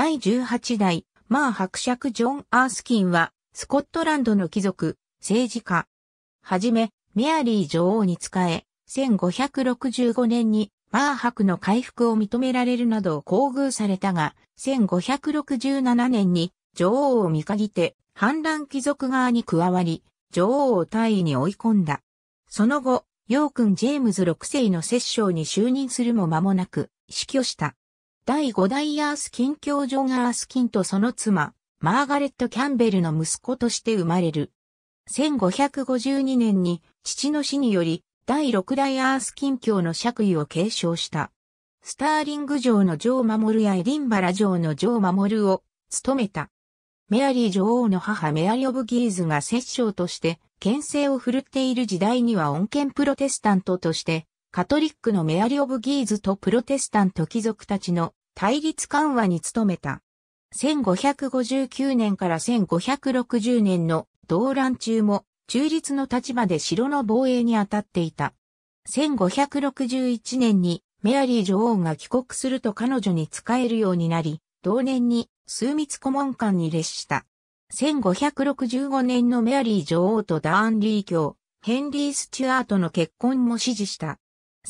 第18代、マー伯爵ジョン・アースキンは、スコットランドの貴族、政治家。はじめ、メアリー女王に仕え、1565年にマー伯の回復を認められるなど厚遇されたが、1567年に女王を見限って反乱貴族側に加わり、女王を退位に追い込んだ。その後、ヨー君ジェームズ6世の摂政に就任するも間もなく死去した。第5代アースキン教ジアースキンとその妻、マーガレット・キャンベルの息子として生まれる。1552年に父の死により第6代アースキン教の爵位を継承した。スターリング城の城守やエディンバラ城の城守を務めた。メアリー女王の母メアリ・オブ・ギーズが摂政として牽制を振るっている時代には恩恵プロテスタントとしてカトリックのメアリ・オブ・ギーズとプロテスタント貴族たちの対立緩和に努めた。1559年から1560年の動乱中も中立の立場で城の防衛に当たっていた。1561年にメアリー女王が帰国すると彼女に仕えるようになり、同年に数密顧問官に列した。1565年のメアリー女王とダーンリー卿、ヘンリー・スチュアートの結婚も支持した。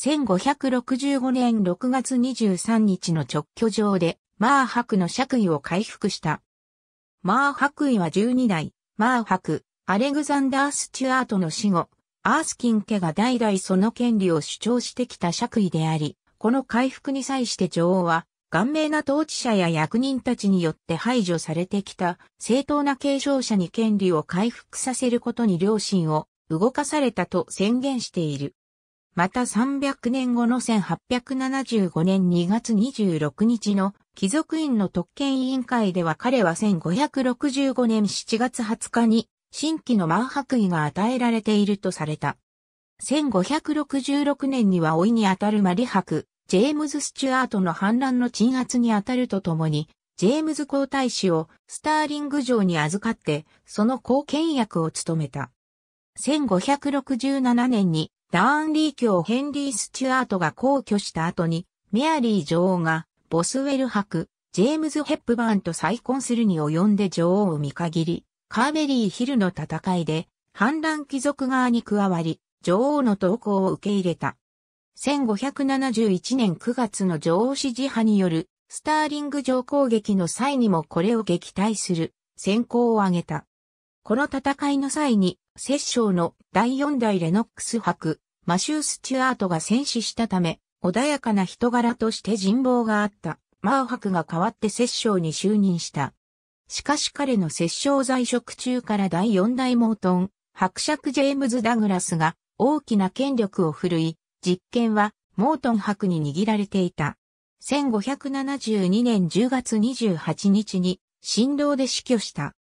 1565年6月23日の直居場で、マー白の爵位を回復した。マー白位は12代、マー白、アレグザンダー・スチュアートの死後、アースキン家が代々その権利を主張してきた爵位であり、この回復に際して女王は、顔面な統治者や役人たちによって排除されてきた正当な継承者に権利を回復させることに良心を動かされたと宣言している。また300年後の1875年2月26日の貴族院の特権委員会では彼は1565年7月20日に新規の満白衣が与えられているとされた。1566年には老いにあたるマリ博、ジェームズ・スチュアートの反乱の鎮圧にあたるとともに、ジェームズ皇太子をスターリング城に預かって、その後見役を務めた。1567年にダーンリー卿ヘンリー・スチュアートが皇居した後に、メアリー女王が、ボスウェル博、ジェームズ・ヘップバーンと再婚するに及んで女王を見限り、カーベリー・ヒルの戦いで、反乱貴族側に加わり、女王の投降を受け入れた。1571年9月の女王支持派によるスターリング城攻撃の際にもこれを撃退する先行を挙げた。この戦いの際に摂政の第四代レノックス博、マシュー・スチュアートが戦死したため、穏やかな人柄として人望があった、マー博が代わって摂政に就任した。しかし彼の摂政在職中から第四代モートン、伯爵ジェームズ・ダグラスが大きな権力を振るい、実権はモートン伯に握られていた。1572年10月28日に、新郎で死去した。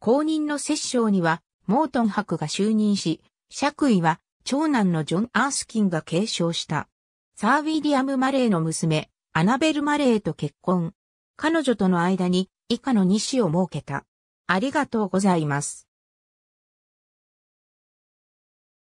後任の摂政には、モートン博が就任し、爵位は長男のジョン・アースキンが継承した。サー・ウィリアム・マレーの娘、アナベル・マレーと結婚。彼女との間に以下の2子を設けた。ありがとうございます。